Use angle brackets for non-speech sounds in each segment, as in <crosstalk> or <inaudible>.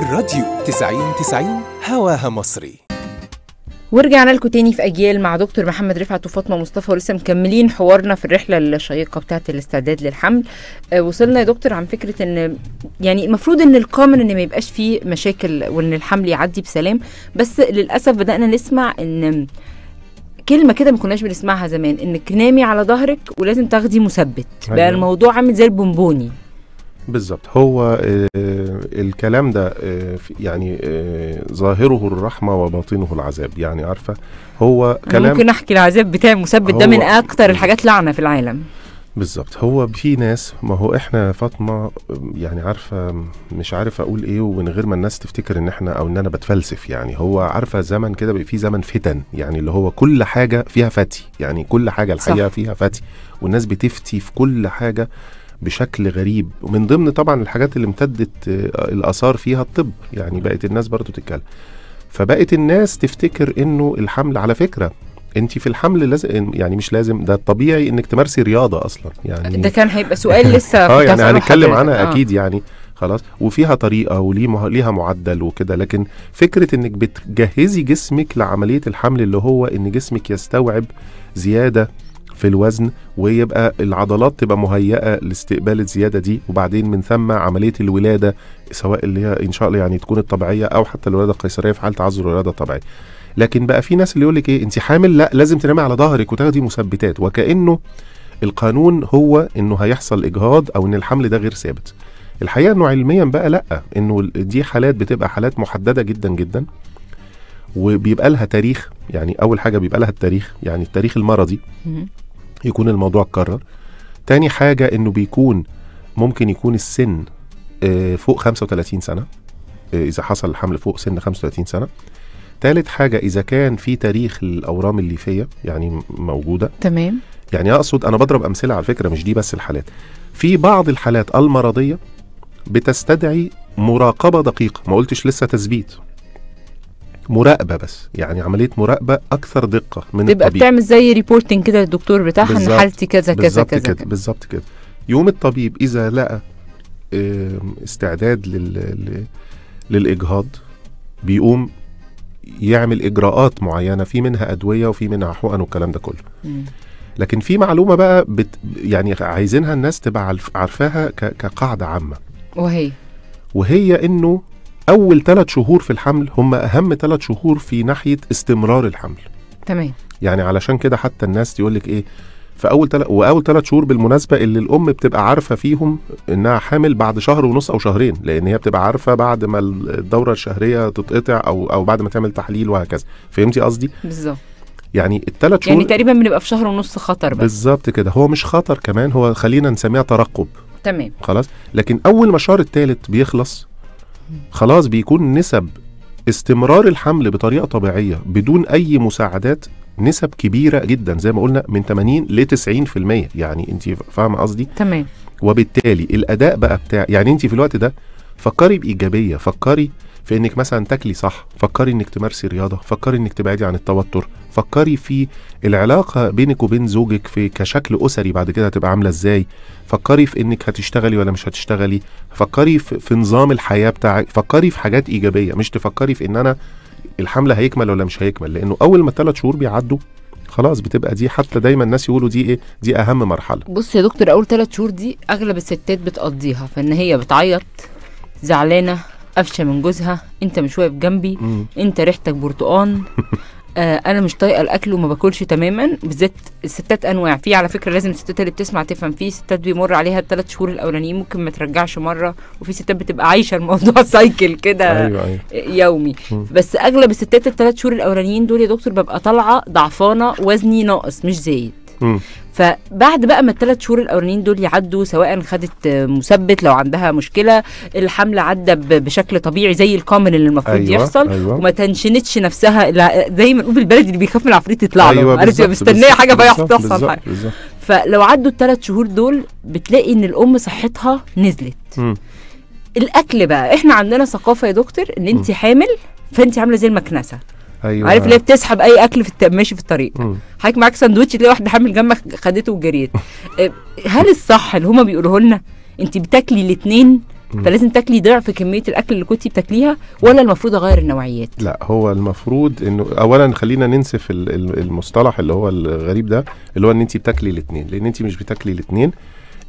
الراديو 90 90 هواها مصري ورجعنا لكم تاني في اجيال مع دكتور محمد رفعت وفاطمه مصطفى ولسه مكملين حوارنا في الرحله الشيقه بتاعه الاستعداد للحمل أه وصلنا يا دكتور عن فكره ان يعني المفروض ان القامن ان ما يبقاش فيه مشاكل وان الحمل يعدي بسلام بس للاسف بدانا نسمع ان كلمه كده ما كناش بنسمعها زمان انك نامي على ظهرك ولازم تاخدي مثبت بقى أيوة. الموضوع عامل زي البونبوني بالظبط هو آه، الكلام ده آه، يعني آه، ظاهره الرحمه وباطنه العذاب يعني عارفه هو كلام ممكن احكي العذاب بتاع مسبب ده من اكتر الحاجات لعنه في العالم بالظبط هو في ناس ما هو احنا فاطمه يعني عارفه مش عارف اقول ايه ومن غير ما الناس تفتكر ان احنا او ان انا بتفلسف يعني هو عارفه زمن كده في زمن فتن يعني اللي هو كل حاجه فيها فتي يعني كل حاجه الحقيقه صح. فيها فتي والناس بتفتي في كل حاجه بشكل غريب ومن ضمن طبعا الحاجات اللي امتدت آه، الاثار فيها الطب يعني بقت الناس برضو تتكلم فبقت الناس تفتكر انه الحمل على فكره انت في الحمل لازم يعني مش لازم ده الطبيعي انك تمارسي رياضه اصلا يعني ده كان هيبقى سؤال <laughs> لسه اه يعني هنتكلم عنها آه. اكيد يعني خلاص وفيها طريقه وليها ليها معدل وكده لكن فكره انك بتجهزي جسمك لعمليه الحمل اللي هو ان جسمك يستوعب زياده في الوزن ويبقى العضلات تبقى مهيئه لاستقبال الزياده دي وبعدين من ثم عمليه الولاده سواء اللي هي ان شاء الله يعني تكون الطبيعيه او حتى الولاده القيصريه في حاله عذر الولاده الطبيعيه لكن بقى في ناس اللي يقول لك ايه انت حامل لا لازم تنامي على ظهرك وتاخدي مثبتات وكانه القانون هو انه هيحصل اجهاض او ان الحمل ده غير ثابت الحقيقه انه علميا بقى لا انه دي حالات بتبقى حالات محدده جدا جدا وبيبقى لها تاريخ يعني اول حاجه بيبقى لها التاريخ يعني التاريخ المرضي يكون الموضوع اتكرر تاني حاجة انه بيكون ممكن يكون السن آه، فوق 35 سنة آه، اذا حصل الحمل فوق سن 35 سنة تالت حاجة إذا كان في تاريخ الأورام الليفية يعني موجودة تمام يعني أقصد أنا بضرب أمثلة على فكرة مش دي بس الحالات في بعض الحالات المرضية بتستدعي مراقبة دقيقة ما قلتش لسه تثبيت مراقبه بس يعني عمليه مراقبه اكثر دقه من تبقى الطبيب بتعمل زي ريبورتنج كده للدكتور بتاعها ان حالتي كذا كذا كذا كده بالظبط كده يوم الطبيب اذا لقى استعداد لل... للاجهاض بيقوم يعمل اجراءات معينه في منها ادويه وفي منها حقن والكلام ده كله لكن في معلومه بقى بت يعني عايزينها الناس تبقى عارفاها ك... كقاعده عامه وهي وهي انه اول ثلاث شهور في الحمل هم اهم ثلاث شهور في ناحيه استمرار الحمل تمام يعني علشان كده حتى الناس تقول لك ايه في اول تل... واول ثلاث شهور بالمناسبه اللي الام بتبقى عارفه فيهم انها حامل بعد شهر ونص او شهرين لان هي بتبقى عارفه بعد ما الدوره الشهريه تتقطع او او بعد ما تعمل تحليل وهكذا فهمتي قصدي بالظبط يعني الثلاث شهور يعني تقريبا بنبقى في شهر ونص خطر بقى بالظبط كده هو مش خطر كمان هو خلينا نسميها ترقب تمام خلاص لكن اول ما الشهر الثالث بيخلص خلاص بيكون نسب استمرار الحمل بطريقه طبيعيه بدون اي مساعدات نسب كبيره جدا زي ما قلنا من 80 ل 90% يعني انت فاهمه قصدي تمام وبالتالي الاداء بقى بتاع يعني انت في الوقت ده فكري بايجابيه فكري في انك مثلا تاكلي صح فكري انك تمارسي رياضه فكري انك تبعدي عن التوتر فكري في العلاقه بينك وبين زوجك في كشكل اسري بعد كده هتبقى عامله ازاي فكري في انك هتشتغلي ولا مش هتشتغلي فكري في, في نظام الحياه بتاعك فكري في حاجات ايجابيه مش تفكري في ان انا الحمله هيكمل ولا مش هيكمل لانه اول ما الثلاث شهور بيعدوا خلاص بتبقى دي حتى دايما الناس يقولوا دي ايه دي اهم مرحله بص يا دكتور اول ثلاث شهور دي اغلب الستات بتقضيها فان هي بتعيط زعلانه قفشه من جوزها انت مش واقف جنبي مم. انت ريحتك برتقان <laughs> آه انا مش طايقه الاكل وما باكلش تماما بالذات الستات انواع في على فكره لازم الستات اللي بتسمع تفهم في ستات بيمر عليها الثلاث شهور الاولانيين ممكن ما ترجعش مره وفي ستات بتبقى عايشه الموضوع <laughs> سايكل كده أيوة أيوة. يومي بس اغلب الستات الثلاث شهور الاولانيين دول يا دكتور ببقى طالعه ضعفانه وزني ناقص مش زايد فبعد بقى ما الثلاث شهور الاولانيين دول يعدوا سواء خدت مثبت لو عندها مشكله الحمل عدى بشكل طبيعي زي الكومن اللي المفروض أيوة يحصل أيوة وما تنشنتش نفسها زي ما نقول بالبلدي اللي بيخاف من العفريت يطلع له أيوة مستنيه حاجه فيحصل حاجه فلو عدوا الثلاث شهور دول بتلاقي ان الام صحتها نزلت الاكل بقى احنا عندنا ثقافه يا دكتور ان انت حامل فانت عامله زي المكنسه أيوة. عارف ليه بتسحب اي اكل في الت... ماشي في الطريق حضرتك معاك سندوتش تلاقي واحده حامل جنبك خدته وجريت آه، هل الصح اللي هما بيقولوه لنا انت بتاكلي الاثنين فلازم تاكلي ضعف كميه الاكل اللي كنت بتاكليها ولا المفروض اغير النوعيات لا هو المفروض انه اولا خلينا ننسف المصطلح اللي هو الغريب ده اللي هو ان انت بتاكلي الاثنين لان انت مش بتاكلي الاثنين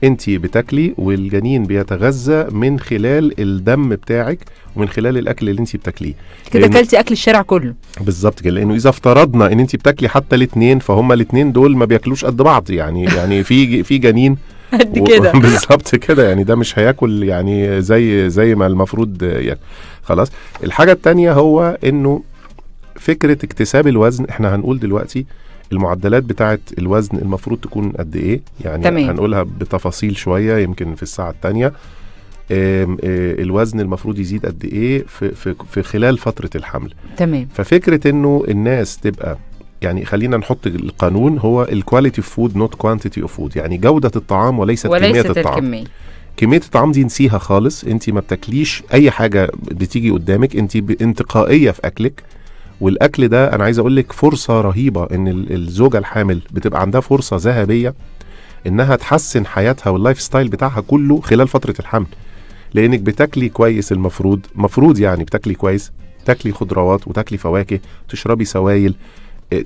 انت بتاكلي والجنين بيتغذى من خلال الدم بتاعك ومن خلال الاكل اللي انت بتاكليه كده اكلتي اكل الشارع كله بالظبط كده لانه اذا افترضنا ان انت بتاكلي حتى الاثنين فهم الاثنين دول ما بياكلوش قد بعض يعني يعني في في جنين <laughs> قد كده <laughs> بالظبط كده يعني ده مش هياكل يعني زي زي ما المفروض يعني خلاص الحاجه الثانيه هو انه فكره اكتساب الوزن احنا هنقول دلوقتي المعدلات بتاعه الوزن المفروض تكون قد ايه يعني تمام. هنقولها بتفاصيل شويه يمكن في الساعه الثانيه الوزن المفروض يزيد قد ايه في, في, في خلال فتره الحمل تمام ففكره انه الناس تبقى يعني خلينا نحط القانون هو الكواليتي فود نوت كوانتيتي اوف فود يعني جوده الطعام وليست, وليست كميه الطعام الكمية. كميه الطعام دي نسيها خالص انت ما بتاكليش اي حاجه بتيجي قدامك انت انتقائيه في اكلك والاكل ده انا عايز اقول لك فرصه رهيبه ان الزوجه الحامل بتبقى عندها فرصه ذهبيه انها تحسن حياتها واللايف ستايل بتاعها كله خلال فتره الحمل لانك بتاكلي كويس المفروض مفروض يعني بتاكلي كويس تاكلي خضروات وتاكلي فواكه تشربي سوائل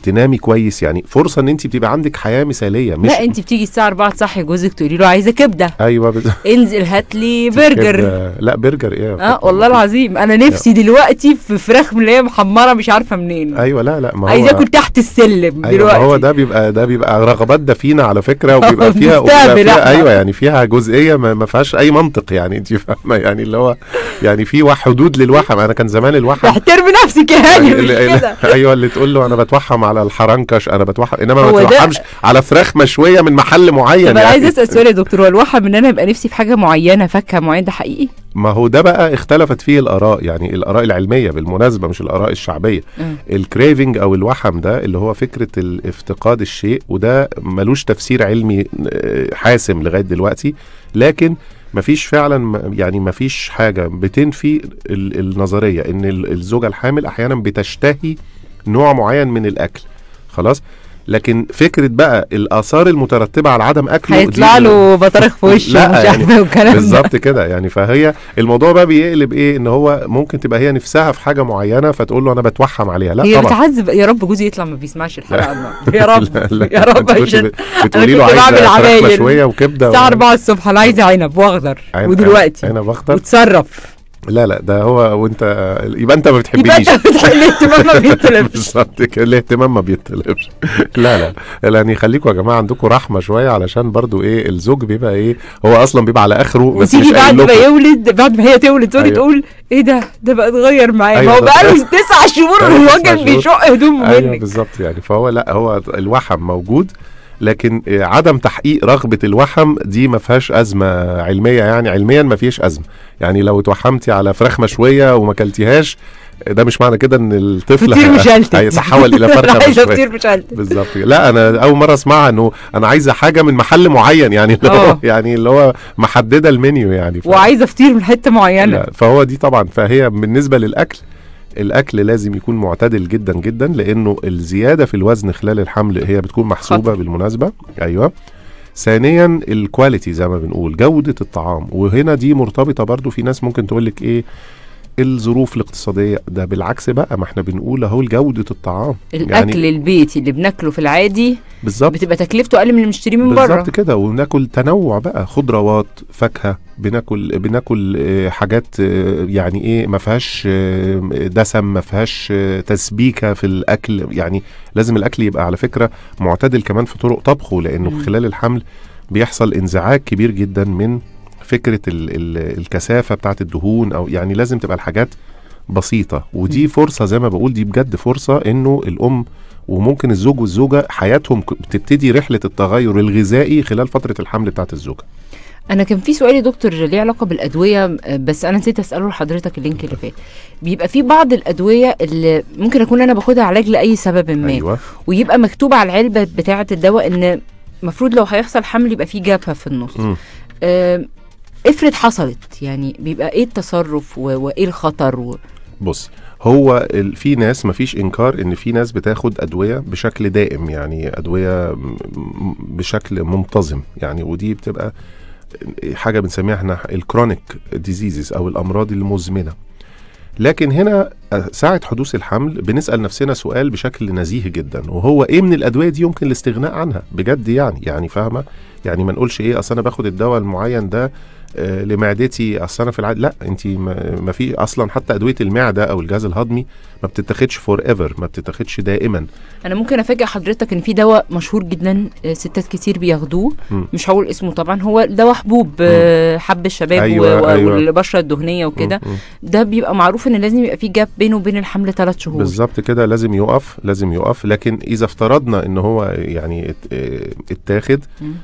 تنامي كويس يعني فرصه ان انت بتبقى عندك حياه مثاليه مش لا انت بتيجي الساعه 4 تصحي جوزك تقولي له عايزه كبده ايوه بز... انزل هات لي <laughs> برجر لا برجر ايه اه والله العظيم انا نفسي دلوقتي في فراخ من اللي هي محمره مش عارفه منين ايوه لا لا ما هو عايز اكل تحت السلم أيوة دلوقتي هو ده بيبقى ده بيبقى رغبات دفينه على فكره <laughs> وبيبقى فيها, فيها ايوه يعني فيها جزئيه ما, ما فيهاش اي منطق يعني انت <laughs> فاهمه يعني اللي هو يعني في حدود للوحم انا كان زمان الوحم احترمي نفسك يا هاني يعني ايوه اللي تقول له انا بتوحم بترحم على الحرنكش انا بتوحم انما ما بتوحمش على فراخ مشويه من محل معين طب يعني عايز اسال سؤال يا دكتور هو الوحم ان انا ابقى نفسي في حاجه معينه فاكهه معينه ده حقيقي ما هو ده بقى اختلفت فيه الاراء يعني الاراء العلميه بالمناسبه مش الاراء الشعبيه آه. الكريفنج او الوحم ده اللي هو فكره الافتقاد الشيء وده ملوش تفسير علمي آه، حاسم لغايه دلوقتي لكن مفيش فعلا يعني مفيش حاجه بتنفي النظريه ان الزوجه الحامل احيانا بتشتهي نوع معين من الاكل خلاص لكن فكره بقى الاثار المترتبه على عدم اكله هيطلع له <laughs> بطارخ في وشه يعني والكلام بالظبط كده يعني فهي الموضوع بقى بيقلب ايه ان هو ممكن تبقى هي نفسها في حاجه معينه فتقول له انا بتوحم عليها لا هي طبعا بتعذب يا رب جوزي يطلع ما بيسمعش الحلقه <laughs> يا رب لا لا يا رب عشان بتقولي له عايزه عمايل شويه وكبده الساعه 4 الصبح انا عايزه عنب واخضر ودلوقتي عنب واخضر وتصرف لا لا ده هو وانت يبقى انت ما بتحبنيش يبقى انت بتحب الاهتمام ما بيتطلبش <laughs> بالظبط كده الاهتمام ما بيتطلبش لا لا يعني خليكم يا جماعه عندكم رحمه شويه علشان برضو ايه الزوج بيبقى ايه هو اصلا بيبقى على اخره بس مش بعد ما يولد بعد ما هي تولد تقول أيوة. تقول ايه ده ده بقى اتغير معايا أيوة ما هو أيوه، بقى له تسع شهور كان بيشق هدومه أيوه، منك ايوه بالظبط يعني فهو لا هو الوحم موجود لكن آه، عدم تحقيق رغبه الوحم دي ما فيهاش ازمه علميه يعني علميا ما فيش ازمه يعني لو اتوحمتي على فراخ مشويه وما كلتيهاش ده مش معنى كده ان الطفل هيتحول الى <laughs> فرخه عايزه بالظبط لا انا اول مره اسمعها انه انا عايزه حاجه من محل معين يعني اللي هو آه. يعني اللي هو محدده المنيو يعني ف... وعايزه فطير من حته معينه فهو دي طبعا فهي بالنسبه للاكل الاكل لازم يكون معتدل جدا جدا لانه الزياده في الوزن خلال الحمل هي بتكون محسوبه خطر. بالمناسبه ايوه ثانيا الكواليتي زي ما بنقول جوده الطعام وهنا دي مرتبطه برضو في ناس ممكن تقول لك ايه الظروف الاقتصاديه ده بالعكس بقى ما احنا بنقول اهو جوده الطعام الاكل يعني البيتي اللي بناكله في العادي بالظبط بتبقى تكلفته اقل من اللي بنشتريه من بره بالظبط كده وبناكل تنوع بقى خضروات فاكهه بناكل بناكل آه، حاجات آه، يعني ايه ما فيهاش آه، دسم ما فيهاش تسبيكه في الاكل يعني لازم الاكل يبقى على فكره معتدل كمان في طرق طبخه لانه خلال الحمل بيحصل انزعاج كبير جدا من فكره الـ الـ الكثافه بتاعه الدهون او يعني لازم تبقى الحاجات بسيطه ودي فرصه زي ما بقول دي بجد فرصه انه الام وممكن الزوج والزوجه حياتهم بتبتدي رحله التغير الغذائي خلال فتره الحمل بتاعه الزوجه انا كان في سؤال يا دكتور ليه علاقه بالادويه بس انا نسيت اساله لحضرتك اللينك اللي فات بيبقى في بعض الادويه اللي ممكن اكون انا باخدها علاج لاي سبب ما أيوة. ويبقى مكتوب على العلبه بتاعه الدواء ان المفروض لو هيحصل حمل يبقى في جبهه في النص افرض حصلت يعني بيبقى ايه التصرف وايه الخطر و... بص هو في ناس مفيش انكار ان في ناس بتاخد ادويه بشكل دائم يعني ادويه بشكل منتظم يعني ودي بتبقى حاجه بنسميها احنا الكرونيك ديزيزز او الامراض المزمنه لكن هنا آه، ساعة حدوث الحمل بنسأل نفسنا سؤال بشكل نزيه جدا وهو ايه من الادوية دي يمكن الاستغناء عنها بجد يعني يعني فاهمة يعني ما نقولش ايه اصل انا باخد الدواء المعين ده آه، لمعدتي اصل انا في العاده لا انت ما في اصلا حتى ادويه المعده او الجهاز الهضمي ما بتتاخدش فور ايفر ما بتتاخدش دائما انا ممكن افاجئ حضرتك ان في دواء مشهور جدا آه، ستات كتير بياخدوه مش هقول اسمه طبعا هو دواء حبوب آه، حب الشباب أيوة أيوة. والبشره الدهنيه وكده ده بيبقى معروف ان لازم يبقى في جاب بينه وبين الحمل ثلاث شهور بالظبط كده لازم يقف لازم يقف لكن اذا افترضنا ان هو يعني اتاخد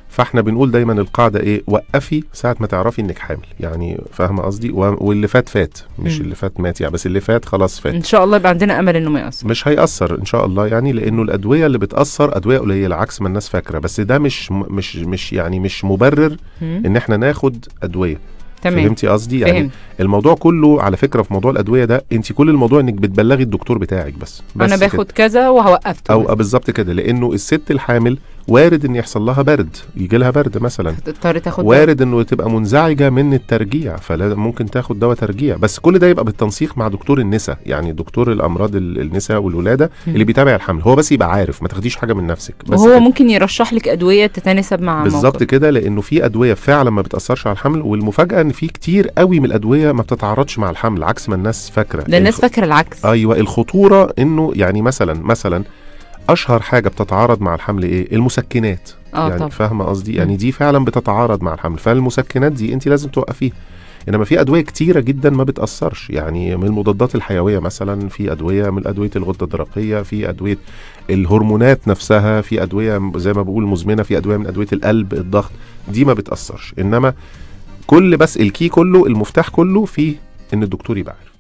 فاحنا بنقول دايما القاعده ايه وقفي ساعه ما تعرفي عارفين انك حامل يعني فاهمه قصدي واللي فات فات مش م. اللي فات مات يعني بس اللي فات خلاص فات ان شاء الله يبقى عندنا امل انه ما ياثر مش هياثر ان شاء الله يعني لانه الادويه اللي بتاثر ادويه قليله عكس ما الناس فاكره بس ده مش مش مش يعني مش مبرر م. ان احنا ناخد ادويه تمام فهمتي قصدي يعني فهم. الموضوع كله على فكره في موضوع الادويه ده انت كل الموضوع انك بتبلغي الدكتور بتاعك بس, بس انا باخد كده. كذا وهوقفته او آه، بالظبط كده لانه الست الحامل وارد ان يحصل لها برد يجي لها برد مثلا تضطر تاخد وارد انه تبقى منزعجه من الترجيع فممكن تاخد دواء ترجيع بس كل ده يبقى بالتنسيق مع دكتور النساء يعني دكتور الامراض النساء والولاده م. اللي بيتابع الحمل هو بس يبقى عارف ما تاخديش حاجه من نفسك بس وهو كده. ممكن يرشح لك ادويه تتناسب مع بالظبط كده لانه في ادويه فعلا ما بتاثرش على الحمل والمفاجاه ان في كتير قوي من الادويه ما بتتعارضش مع الحمل عكس ما الناس فاكره ده الناس الخ... فاكره العكس ايوه الخطوره انه يعني مثلا مثلا اشهر حاجه بتتعارض مع الحمل ايه المسكنات آه يعني فاهمه قصدي يعني دي فعلا بتتعارض مع الحمل فالمسكنات دي انت لازم توقفيها انما في ادويه كتيره جدا ما بتاثرش يعني من المضادات الحيويه مثلا في ادويه من ادويه الغده الدرقيه في ادويه الهرمونات نفسها في ادويه زي ما بقول مزمنه في ادويه من ادويه القلب الضغط دي ما بتاثرش انما كل بس الكي كله المفتاح كله في ان الدكتور يبقى عارف